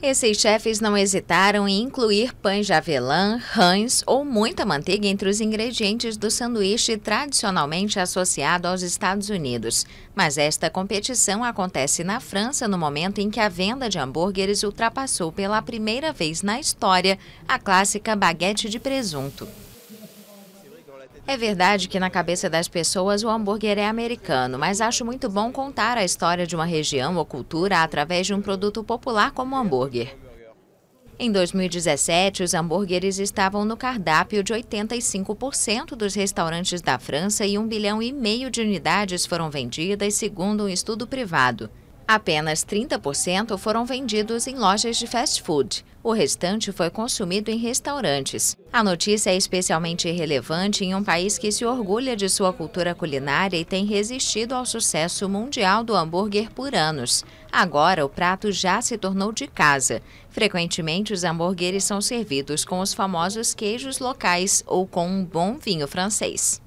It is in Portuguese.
Esses chefes não hesitaram em incluir pães de avelã, rãs ou muita manteiga entre os ingredientes do sanduíche tradicionalmente associado aos Estados Unidos. Mas esta competição acontece na França no momento em que a venda de hambúrgueres ultrapassou pela primeira vez na história a clássica baguete de presunto. É verdade que na cabeça das pessoas o hambúrguer é americano, mas acho muito bom contar a história de uma região ou cultura através de um produto popular como o hambúrguer. Em 2017, os hambúrgueres estavam no cardápio de 85% dos restaurantes da França e um bilhão e meio de unidades foram vendidas, segundo um estudo privado. Apenas 30% foram vendidos em lojas de fast food. O restante foi consumido em restaurantes. A notícia é especialmente relevante em um país que se orgulha de sua cultura culinária e tem resistido ao sucesso mundial do hambúrguer por anos. Agora, o prato já se tornou de casa. Frequentemente, os hambúrgueres são servidos com os famosos queijos locais ou com um bom vinho francês.